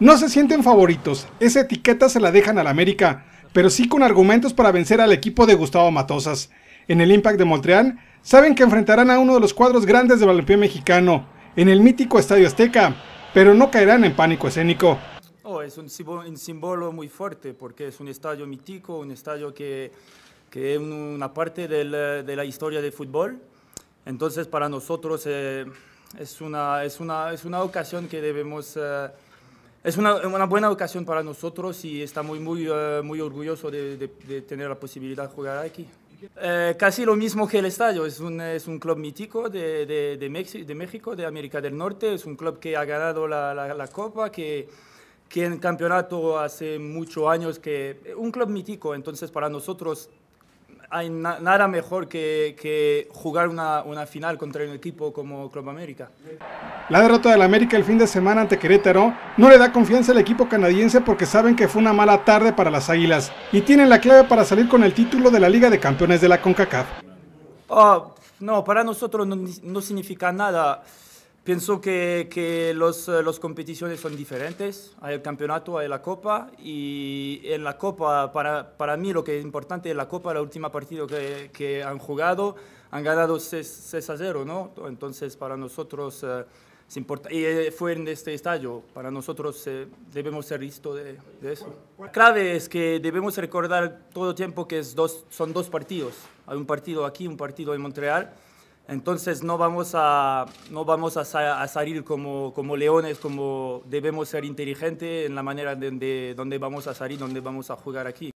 No se sienten favoritos, esa etiqueta se la dejan al América, pero sí con argumentos para vencer al equipo de Gustavo Matosas. En el Impact de Montreal, saben que enfrentarán a uno de los cuadros grandes del balompié mexicano, en el mítico Estadio Azteca, pero no caerán en pánico escénico. Oh, es un símbolo muy fuerte porque es un estadio mítico, un estadio que, es una parte de la, historia del fútbol. Entonces para nosotros eh, es, una, es, una, ocasión que debemos... Eh, es una, una, buena ocasión para nosotros y estamos muy, muy, eh, muy orgullosos de, de, tener la posibilidad de jugar aquí. Eh, casi lo mismo que el estadio, es un, es un club mítico de, de, México, de América del Norte, es un club que ha ganado la, la, la Copa, que, que en campeonato hace muchos años, que un club mítico, entonces para nosotros hay nada mejor que, jugar una, final contra un equipo como Club América. La derrota del América el fin de semana ante Querétaro no le da confianza al equipo canadiense porque saben que fue una mala tarde para las Águilas y tienen la clave para salir con el título de la Liga de Campeones de la CONCACAF. Ah, no, para nosotros no significa nada. Pienso que, las eh, los competiciones son diferentes. Hay el campeonato, hay la copa y en la copa, para, para mí lo que es importante es la copa, la última partido que, han jugado, han ganado 6, a 0, ¿no? Entonces para nosotros eh, es importante, y eh, fue en este estadio, para nosotros debemos ser listos de, eso. La clave es que debemos recordar todo el tiempo que dos, son dos partidos. Hay un partido aquí, un partido en Montreal. Entonces no vamos a, no vamos a, salir como, como, leones, como debemos ser inteligentes en la manera de donde vamos a salir, donde vamos a jugar aquí.